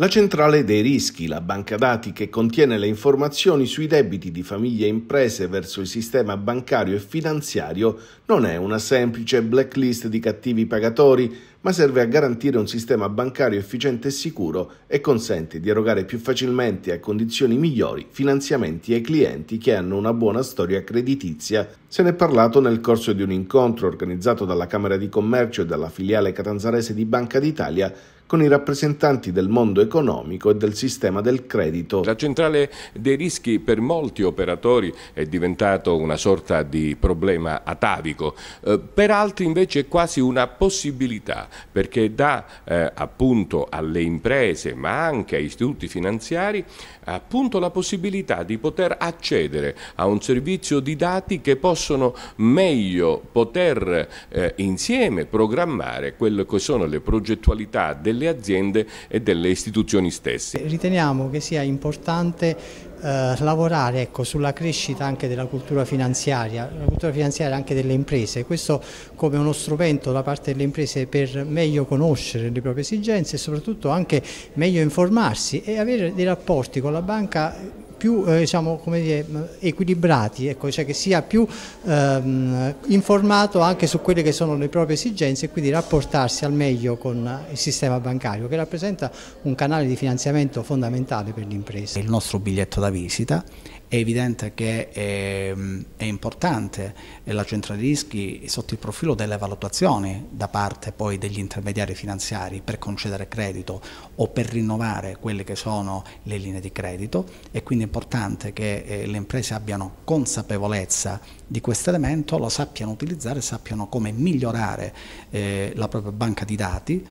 La centrale dei rischi, la banca dati che contiene le informazioni sui debiti di famiglie e imprese verso il sistema bancario e finanziario, non è una semplice blacklist di cattivi pagatori, ma serve a garantire un sistema bancario efficiente e sicuro e consente di erogare più facilmente e a condizioni migliori finanziamenti ai clienti che hanno una buona storia creditizia. Se ne è parlato nel corso di un incontro organizzato dalla Camera di Commercio e dalla filiale catanzarese di Banca d'Italia con i rappresentanti del mondo economico e del sistema del credito. La centrale dei rischi per molti operatori è diventato una sorta di problema atavico, eh, per altri invece è quasi una possibilità perché dà eh, appunto alle imprese ma anche agli istituti finanziari appunto la possibilità di poter accedere a un servizio di dati che possono meglio poter eh, insieme programmare quelle che sono le progettualità delle delle aziende e delle istituzioni stesse. Riteniamo che sia importante eh, lavorare ecco, sulla crescita anche della cultura finanziaria, la cultura finanziaria anche delle imprese, questo come uno strumento da parte delle imprese per meglio conoscere le proprie esigenze e soprattutto anche meglio informarsi e avere dei rapporti con la banca più eh, diciamo, dire, equilibrati, ecco, cioè che sia più ehm, informato anche su quelle che sono le proprie esigenze e quindi rapportarsi al meglio con il sistema bancario che rappresenta un canale di finanziamento fondamentale per l'impresa. Il nostro biglietto da visita è evidente che è, è importante la centrale rischi sotto il profilo delle valutazioni da parte poi degli intermediari finanziari per concedere credito o per rinnovare quelle che sono le linee di credito e quindi importante che eh, le imprese abbiano consapevolezza di questo elemento, lo sappiano utilizzare, sappiano come migliorare eh, la propria banca di dati.